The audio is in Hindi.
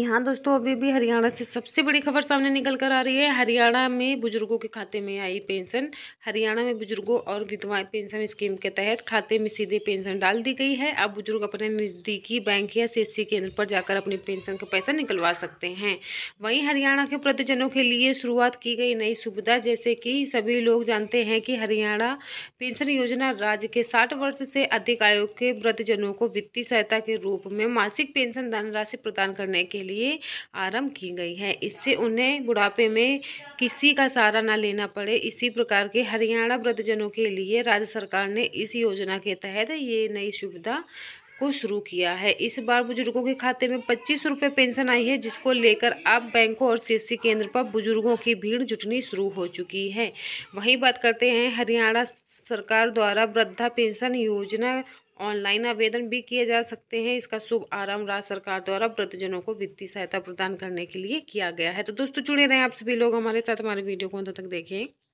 यहाँ दोस्तों अभी भी हरियाणा से सबसे बड़ी खबर सामने निकल कर आ रही है हरियाणा में बुजुर्गों के खाते में आई पेंशन हरियाणा में बुजुर्गों और विधवाएं पेंशन स्कीम के तहत खाते में सीधे पेंशन डाल दी गई है अब बुजुर्ग अपने नज़दीकी बैंक या सी केंद्र पर जाकर अपनी पेंशन का पैसा निकलवा सकते हैं वहीं हरियाणा के प्रतिजनों के लिए शुरुआत की गई नई सुविधा जैसे कि सभी लोग जानते हैं कि हरियाणा पेंशन योजना राज्य के साठ वर्ष से अधिक आयु के वृद्धजनों को वित्तीय सहायता के रूप में मासिक पेंशन धनराशि प्रदान करने के लिए लिए आरंभ की गई है इससे उन्हें बुढ़ापे में किसी का सहारा ना लेना पड़े इसी प्रकार के हरियाणा वृद्धजनों के लिए राज्य सरकार ने इस योजना के तहत ये नई सुविधा को शुरू किया है इस बार बुजुर्गों के खाते में पच्चीस रुपये पेंशन आई है जिसको लेकर अब बैंकों और सी केंद्र पर बुजुर्गों की भीड़ जुटनी शुरू हो चुकी है वही बात करते हैं हरियाणा सरकार द्वारा वृद्धा पेंशन योजना ऑनलाइन आवेदन भी किए जा सकते हैं इसका शुभ आरंभ राज्य सरकार द्वारा वृद्धजनों को वित्तीय सहायता प्रदान करने के लिए किया गया है तो दोस्तों जुड़े रहें आप सभी लोग हमारे साथ हमारे वीडियो को अंत तक देखें